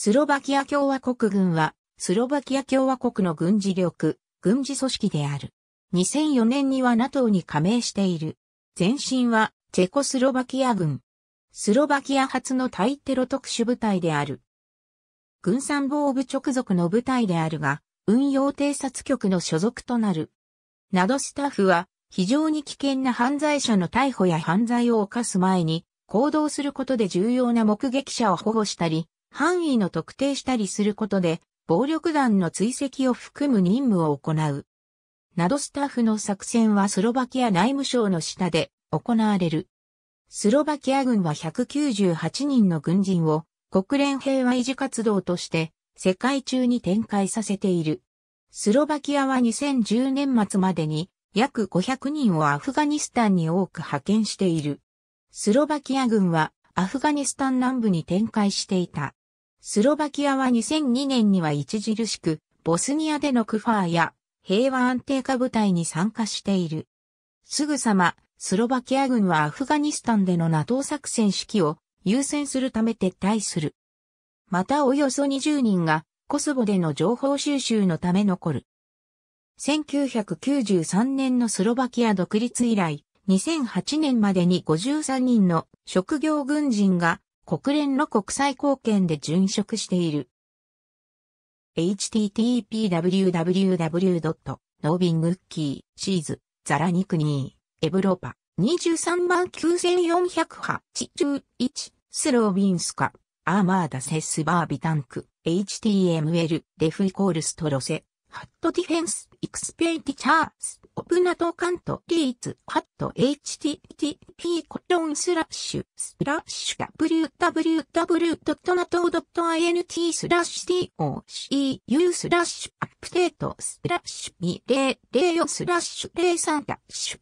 スロバキア共和国軍は、スロバキア共和国の軍事力、軍事組織である。2004年には NATO に加盟している。前身は、チェコスロバキア軍。スロバキア初の対テロ特殊部隊である。軍参謀部直属の部隊であるが、運用偵察局の所属となる。などスタッフは、非常に危険な犯罪者の逮捕や犯罪を犯す前に、行動することで重要な目撃者を保護したり、範囲の特定したりすることで、暴力団の追跡を含む任務を行う。などスタッフの作戦はスロバキア内務省の下で行われる。スロバキア軍は198人の軍人を国連平和維持活動として世界中に展開させている。スロバキアは2010年末までに約500人をアフガニスタンに多く派遣している。スロバキア軍はアフガニスタン南部に展開していた。スロバキアは2002年には著しく、ボスニアでのクファーや平和安定化部隊に参加している。すぐさま、スロバキア軍はアフガニスタンでの NATO 作戦指揮を優先するため撤退する。またおよそ20人がコソボでの情報収集のため残る。1993年のスロバキア独立以来、2008年までに53人の職業軍人が国連の国際貢献で殉職している。h t t p w w w n o b i n g u k e y s ザラニクニー、エブロパ、239,481スロービンスカ、アーマーダセスバービタンク、HTML、デフイコールストロセ、ハットディフェンス、エクスペイティチャース。コプナトカントリーツハット http コロンスラッシュスラッシュ www.nato.int スラッシュ tocu スラッシュプテートスラッシュ2004スラッシュ03ダッシュ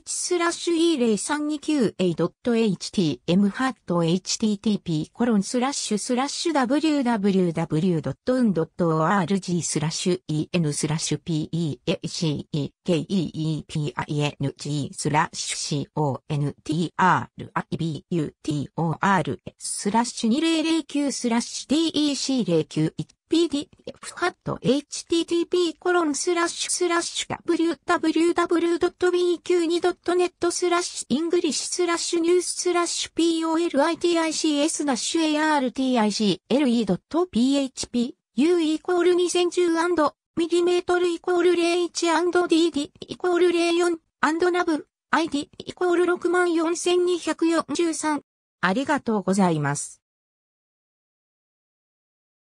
MKRCH スラッシュ E0329A.htm ハット http コロンスラッシュスラッシュ www.un.org スラッシュ en スラッシュ peacekeping e スラッシュ contributors スラッシュ2009スラッシュ dec091 PD フハット http コロンスラッシュスラッシュ www.bq2.net スラッシュイングリッシュスラッシュニューススラッシュ politics ダッシュ article.php u イコール2010ミリメートルイコール 01&dd イコール04アンドナブ ID イコール64243ありがとうございます。